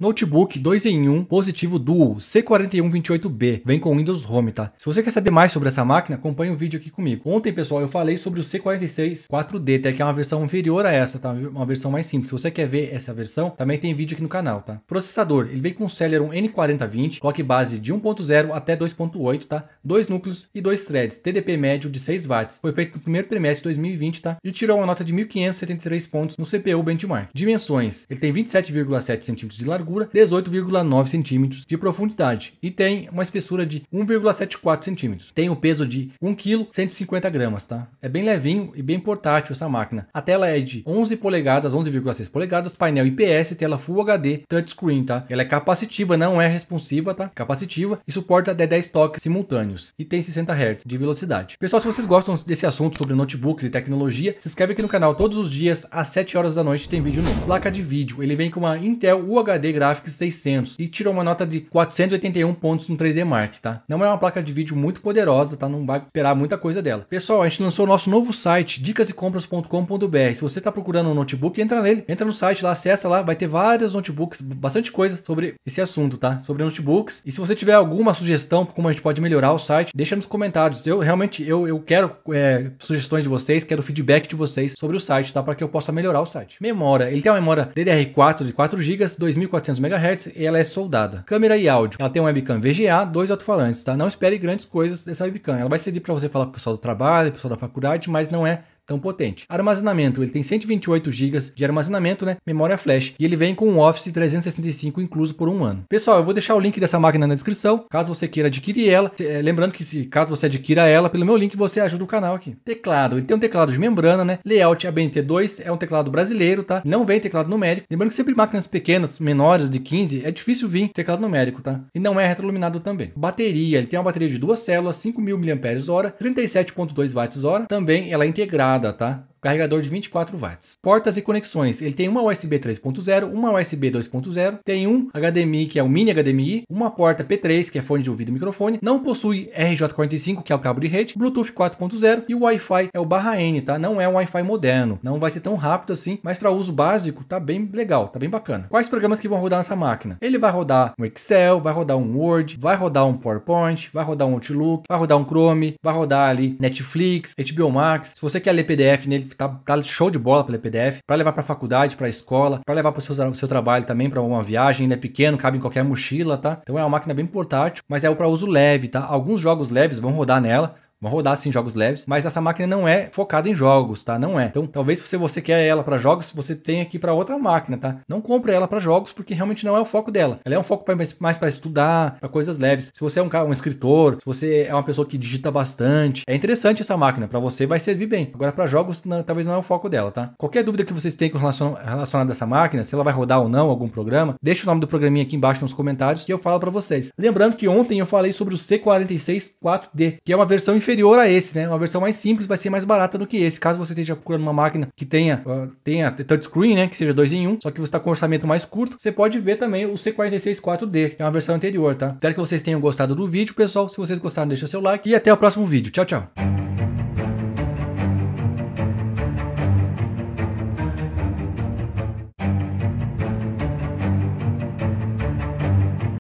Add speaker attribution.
Speaker 1: Notebook 2 em 1 Positivo Duo C4128B, vem com Windows Home, tá? Se você quer saber mais sobre essa máquina, acompanhe o vídeo aqui comigo. Ontem, pessoal, eu falei sobre o c 464 d tá? que é uma versão inferior a essa, tá? Uma versão mais simples. Se você quer ver essa versão, também tem vídeo aqui no canal, tá? Processador, ele vem com Celeron N4020, clock base de 1.0 até 2.8, tá? Dois núcleos e dois threads, TDP médio de 6 watts. Foi feito no primeiro trimestre de 2020, tá? E tirou uma nota de 1.573 pontos no CPU benchmark. Dimensões, ele tem 27,7 cm de largura largura, 18,9 centímetros de profundidade e tem uma espessura de 1,74 centímetros. Tem o um peso de 1 kg 150 gramas, tá? É bem levinho e bem portátil essa máquina. A tela é de 11 polegadas, 11,6 polegadas, painel IPS, tela Full HD, touchscreen, tá? Ela é capacitiva, não é responsiva, tá? Capacitiva e suporta até 10 toques simultâneos e tem 60 Hz de velocidade. Pessoal, se vocês gostam desse assunto sobre notebooks e tecnologia, se inscreve aqui no canal todos os dias às 7 horas da noite tem vídeo novo. Placa de vídeo, ele vem com uma Intel UHD Graphics 600 e tirou uma nota de 481 pontos no 3D Mark, tá? Não é uma placa de vídeo muito poderosa, tá? Não vai esperar muita coisa dela. Pessoal, a gente lançou o nosso novo site, dicasecompras.com.br. Se você tá procurando um notebook, entra nele, entra no site lá, acessa lá, vai ter vários notebooks, bastante coisa sobre esse assunto, tá? Sobre notebooks. E se você tiver alguma sugestão como a gente pode melhorar o site, deixa nos comentários. Eu realmente eu, eu quero é, sugestões de vocês, quero feedback de vocês sobre o site, tá? Para que eu possa melhorar o site. Memória, ele tem uma memória DDR4 de 4 GB, 2400 400 MHz e ela é soldada. Câmera e áudio. Ela tem um webcam VGA, dois alto-falantes, tá? Não espere grandes coisas dessa webcam. Ela vai servir para você falar pro pessoal do trabalho, pro pessoal da faculdade, mas não é tão potente. Armazenamento, ele tem 128 GB de armazenamento, né? Memória flash. E ele vem com um Office 365 incluso por um ano. Pessoal, eu vou deixar o link dessa máquina na descrição, caso você queira adquirir ela. É, lembrando que se caso você adquira ela, pelo meu link você ajuda o canal aqui. Teclado, ele tem um teclado de membrana, né? Layout ABNT2, é um teclado brasileiro, tá? Não vem teclado numérico. Lembrando que sempre máquinas pequenas, menores de 15, é difícil vir teclado numérico, tá? E não é retroiluminado também. Bateria, ele tem uma bateria de duas células, 5.000 mAh, 37.2 Wh. Também ela é integrada nada tá? carregador de 24 watts. Portas e conexões, ele tem uma USB 3.0, uma USB 2.0, tem um HDMI que é o um mini HDMI, uma porta P3 que é fone de ouvido e microfone, não possui RJ45 que é o cabo de rede, Bluetooth 4.0 e o Wi-Fi é o barra N, tá? Não é um Wi-Fi moderno, não vai ser tão rápido assim, mas para uso básico tá bem legal, tá bem bacana. Quais programas que vão rodar nessa máquina? Ele vai rodar um Excel, vai rodar um Word, vai rodar um PowerPoint, vai rodar um Outlook, vai rodar um Chrome, vai rodar ali Netflix, HBO Max. Se você quer ler PDF nele tá, tá show de bola pela EPDF, para levar para faculdade, para escola, para levar para o seu, seu trabalho também, para uma viagem, ele é pequeno, cabe em qualquer mochila, tá? Então é uma máquina bem portátil, mas é para uso leve, tá? Alguns jogos leves vão rodar nela, vão rodar sim jogos leves, mas essa máquina não é focada em jogos, tá? Não é. Então, talvez se você quer ela para jogos, você tem aqui para outra máquina, tá? Não compre ela para jogos porque realmente não é o foco dela. Ela é um foco pra, mais para estudar, para coisas leves. Se você é um, um escritor, se você é uma pessoa que digita bastante, é interessante essa máquina, para você vai servir bem. Agora para jogos, não, talvez não é o foco dela, tá? Qualquer dúvida que vocês tenham relacionada a essa máquina, se ela vai rodar ou não algum programa, deixa o nome do programinha aqui embaixo nos comentários que eu falo para vocês. Lembrando que ontem eu falei sobre o C46 4D, que é uma versão inferior inferior a esse, né? Uma versão mais simples vai ser mais barata do que esse. Caso você esteja procurando uma máquina que tenha, uh, tenha touchscreen, né? Que seja 2 em 1, um, só que você está com um orçamento mais curto, você pode ver também o C46 4D, que é uma versão anterior, tá? Espero que vocês tenham gostado do vídeo, pessoal. Se vocês gostaram, deixa seu like e até o próximo vídeo. Tchau, tchau.